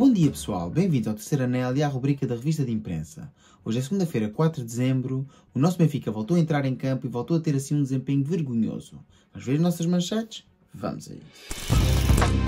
Bom dia pessoal, bem-vindo ao terceiro anel e à rubrica da revista de imprensa. Hoje é segunda-feira, 4 de dezembro, o nosso Benfica voltou a entrar em campo e voltou a ter assim um desempenho vergonhoso. Mas ver as nossas manchetes? Vamos aí. Música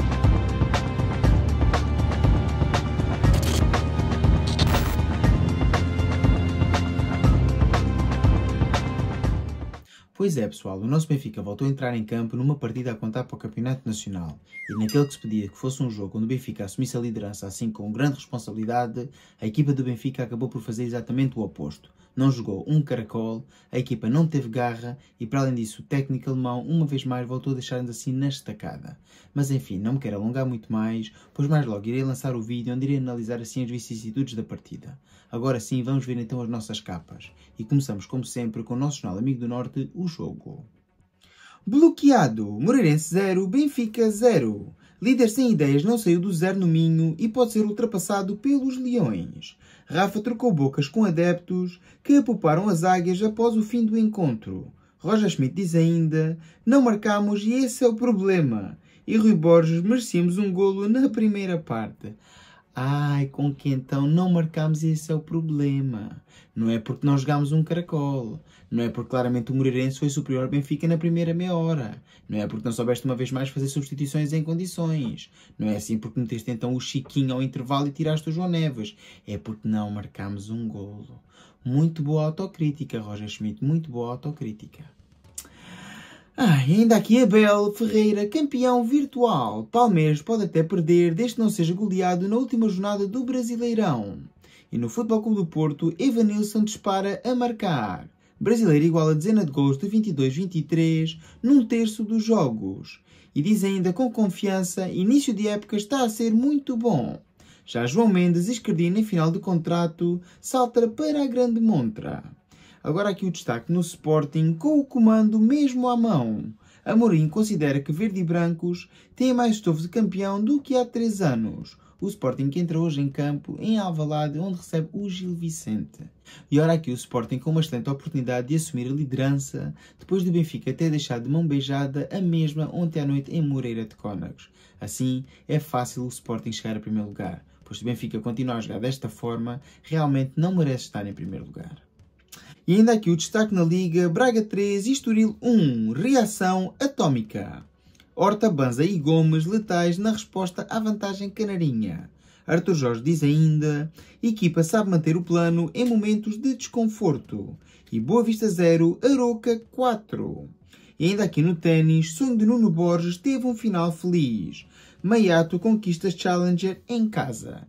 Pois é, pessoal, o nosso Benfica voltou a entrar em campo numa partida a contar para o Campeonato Nacional e naquele que se pedia que fosse um jogo onde o Benfica assumisse a liderança assim com grande responsabilidade, a equipa do Benfica acabou por fazer exatamente o oposto não jogou um caracol, a equipa não teve garra e, para além disso, o técnico alemão uma vez mais voltou a deixar-nos assim na estacada. Mas enfim, não me quero alongar muito mais, pois mais logo irei lançar o vídeo onde irei analisar assim as vicissitudes da partida. Agora sim, vamos ver então as nossas capas. E começamos, como sempre, com o nosso jornal Amigo do Norte, o jogo. Bloqueado, Moreirense 0, Benfica 0. Líder sem ideias não saiu do zero no Minho e pode ser ultrapassado pelos Leões. Rafa trocou bocas com adeptos que apuparam as águias após o fim do encontro. Roger Schmidt diz ainda: Não marcamos e esse é o problema. E Rui Borges merecemos um golo na primeira parte. Ai, com que então não marcámos esse é o problema. Não é porque nós jogámos um caracol. Não é porque claramente o Moreirense foi superior ao Benfica na primeira meia hora. Não é porque não soubeste uma vez mais fazer substituições em condições. Não é assim porque meteste então o Chiquinho ao intervalo e tiraste o João Neves. É porque não marcámos um golo. Muito boa autocrítica, Roger Schmidt. Muito boa autocrítica. Ah, ainda aqui Abel Ferreira, campeão virtual. Palmeiras pode até perder, desde que não seja goleado na última jornada do Brasileirão. E no Futebol Clube do Porto, Evanilson dispara a marcar. Brasileiro igual a dezena de gols de 22-23 num terço dos jogos. E diz ainda com confiança, início de época está a ser muito bom. Já João Mendes, esquerdino em final de contrato, salta para a grande montra. Agora aqui o destaque no Sporting com o comando mesmo à mão. Amorim considera que verde e brancos têm mais estofo de campeão do que há três anos. O Sporting que entra hoje em campo em Alvalade, onde recebe o Gil Vicente. E ora aqui o Sporting com uma excelente oportunidade de assumir a liderança, depois do Benfica ter deixado de mão beijada a mesma ontem à noite em Moreira de Cónagos. Assim, é fácil o Sporting chegar a primeiro lugar, pois se o Benfica continuar a jogar desta forma, realmente não merece estar em primeiro lugar. E ainda aqui o destaque na Liga, Braga 3, Estoril 1, reação atómica. Horta, Banza e Gomes letais na resposta à vantagem canarinha. Arthur Jorge diz ainda, equipa sabe manter o plano em momentos de desconforto. E Boa Vista 0, Aroca 4. E ainda aqui no ténis, sonho de Nuno Borges teve um final feliz. Maiato conquista Challenger em casa.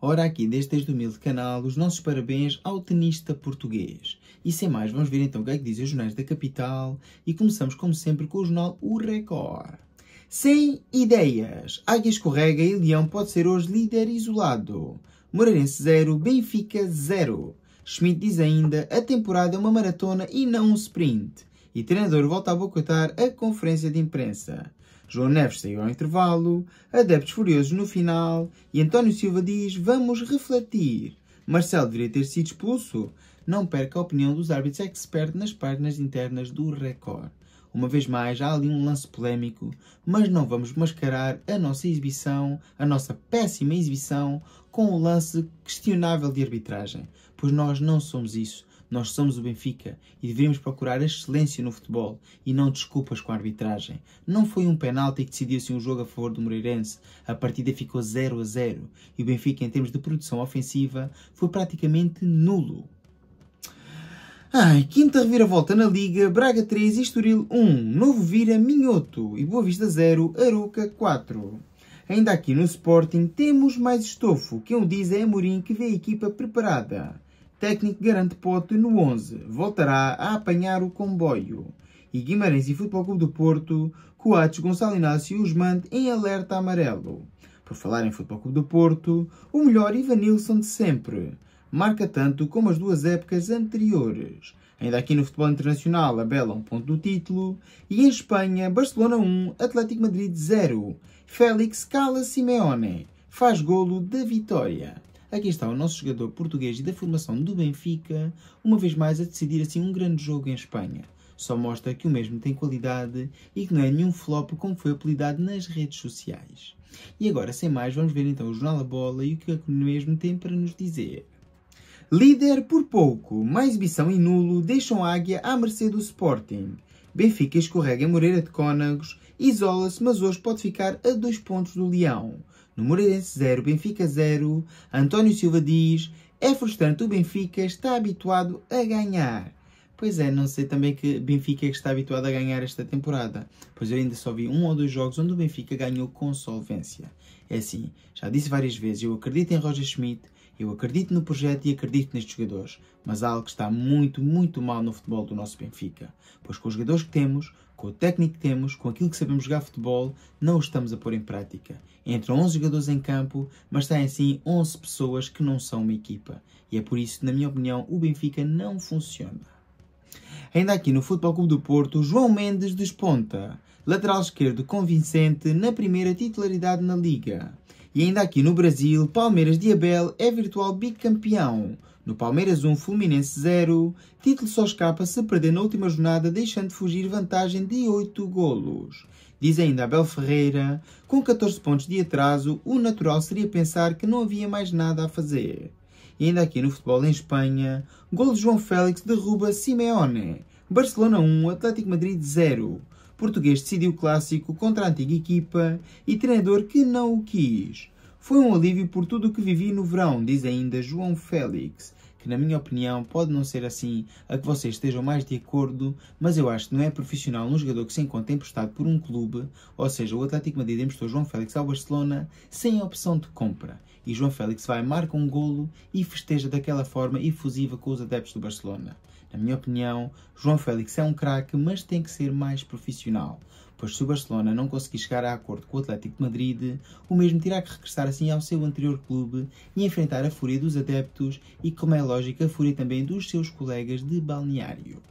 Ora aqui, desde este humilde canal, os nossos parabéns ao tenista português. E sem mais, vamos ver então o que é que dizem os jornais da capital e começamos, como sempre, com o jornal O Record. Sem ideias, Águia escorrega e Leão pode ser hoje líder isolado. Moreirense 0, Benfica 0. Schmidt diz ainda, a temporada é uma maratona e não um sprint. E treinador volta a boicotar a conferência de imprensa. João Neves saiu ao intervalo, adeptos furiosos no final e António Silva diz, vamos refletir. Marcelo deveria ter sido expulso não perca a opinião dos árbitros expert nas páginas internas do Record. Uma vez mais, há ali um lance polémico, mas não vamos mascarar a nossa exibição, a nossa péssima exibição, com um lance questionável de arbitragem, pois nós não somos isso. Nós somos o Benfica e deveríamos procurar excelência no futebol e não desculpas com a arbitragem. Não foi um penalti que decidiu-se um assim jogo a favor do Moreirense. A partida ficou 0 a 0 e o Benfica, em termos de produção ofensiva, foi praticamente nulo. Ai, quinta reviravolta na Liga, Braga 3, Estoril 1, Novo Vira, Minhoto e Boa Vista 0, Aruca 4. Ainda aqui no Sporting temos mais estofo, que um diz é Amorim que vê a equipa preparada. Técnico garante Pote no 11, voltará a apanhar o comboio. E Guimarães e Futebol Clube do Porto, Coates, Gonçalo Inácio e Osmante em alerta amarelo. Por falar em Futebol Clube do Porto, o melhor Ivanilson de sempre marca tanto como as duas épocas anteriores. Ainda aqui no futebol internacional, a Bela um ponto do título. E em Espanha, Barcelona 1, Atlético Madrid 0. Félix Cala Simeone faz golo da vitória. Aqui está o nosso jogador português da formação do Benfica, uma vez mais a decidir assim um grande jogo em Espanha. Só mostra que o mesmo tem qualidade e que não é nenhum flop como foi apelidado nas redes sociais. E agora, sem mais, vamos ver então o Jornal da Bola e o que é o mesmo tem para nos dizer. Líder por pouco, mais exibição e Nulo deixam Águia à mercê do Sporting. Benfica escorrega em Moreira de Cónagos, isola-se, mas hoje pode ficar a dois pontos do Leão. No Moreirense 0, Benfica 0, António Silva diz, é frustrante, o Benfica está habituado a ganhar. Pois é, não sei também que Benfica é que está habituado a ganhar esta temporada, pois eu ainda só vi um ou dois jogos onde o Benfica ganhou com solvência. É assim, já disse várias vezes, eu acredito em Roger Schmidt, eu acredito no projeto e acredito nestes jogadores, mas há algo que está muito, muito mal no futebol do nosso Benfica. Pois com os jogadores que temos, com o técnico que temos, com aquilo que sabemos jogar futebol, não o estamos a pôr em prática. Entram 11 jogadores em campo, mas saem assim 11 pessoas que não são uma equipa. E é por isso que, na minha opinião, o Benfica não funciona. Ainda aqui no Futebol Clube do Porto, João Mendes desponta. Lateral esquerdo convincente na primeira titularidade na Liga. E ainda aqui no Brasil, Palmeiras de Abel é virtual bicampeão. No Palmeiras 1, Fluminense 0. Título só escapa se perder na última jornada, deixando de fugir vantagem de 8 golos. Diz ainda Abel Ferreira, com 14 pontos de atraso, o natural seria pensar que não havia mais nada a fazer. E ainda aqui no futebol em Espanha, gol de João Félix derruba Simeone. Barcelona 1, Atlético Madrid 0 português decidiu o clássico contra a antiga equipa e treinador que não o quis. Foi um alívio por tudo o que vivi no verão, diz ainda João Félix, que na minha opinião pode não ser assim, a que vocês estejam mais de acordo, mas eu acho que não é profissional um jogador que se encontra emprestado por um clube, ou seja, o Atlético Madrid emprestou João Félix ao Barcelona sem opção de compra. E João Félix vai, marca um golo e festeja daquela forma efusiva com os adeptos do Barcelona. Na minha opinião, João Félix é um craque, mas tem que ser mais profissional. Pois se o Barcelona não conseguir chegar a acordo com o Atlético de Madrid, o mesmo terá que regressar assim ao seu anterior clube e enfrentar a fúria dos adeptos e, como é lógico, a fúria também dos seus colegas de balneário.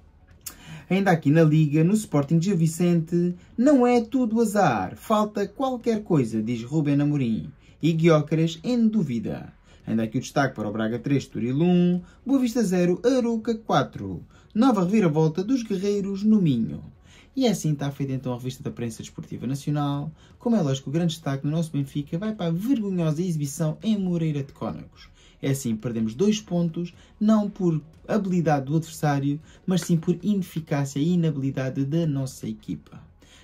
Ainda aqui na Liga, no Sporting de Vicente, não é tudo azar, falta qualquer coisa, diz Ruben Amorim. E Guiócaras em dúvida. Ainda aqui o destaque para o Braga 3, Turil 1, Boa Vista 0, Aruca 4. Nova reviravolta dos Guerreiros no Minho. E é assim está feita então a revista da Prensa Desportiva Nacional. Como é lógico, o grande destaque no nosso Benfica vai para a vergonhosa exibição em Moreira de Cónagos. É assim, perdemos dois pontos, não por habilidade do adversário, mas sim por ineficácia e inabilidade da nossa equipa.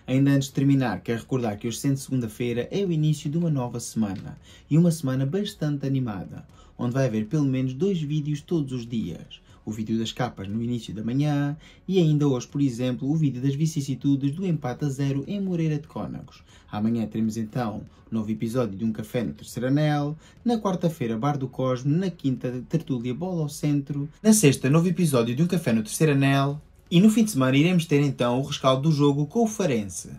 Ainda antes de terminar, quero recordar que hoje, sendo segunda-feira, é o início de uma nova semana e uma semana bastante animada, onde vai haver pelo menos dois vídeos todos os dias. O vídeo das capas no início da manhã e ainda hoje, por exemplo, o vídeo das vicissitudes do empate a zero em Moreira de Cónagos. Amanhã teremos então um novo episódio de Um Café no Terceiro Anel, na quarta-feira Bar do Cosmo, na quinta Tertúlia Bola ao Centro, na sexta novo episódio de Um Café no Terceiro Anel, e no fim de semana iremos ter então o rescaldo do jogo com o Farense.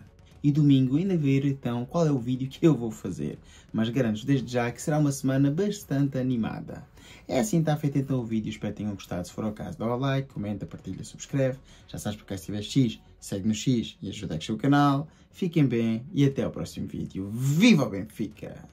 E domingo ainda ver então qual é o vídeo que eu vou fazer. Mas garanto desde já que será uma semana bastante animada. É assim está feito então o vídeo, espero que tenham gostado. Se for o caso, dá o like, comenta, partilha, subscreve. Já sabes porque é se tiver X, segue no X e ajuda a crescer o canal. Fiquem bem e até ao próximo vídeo. Viva o Benfica!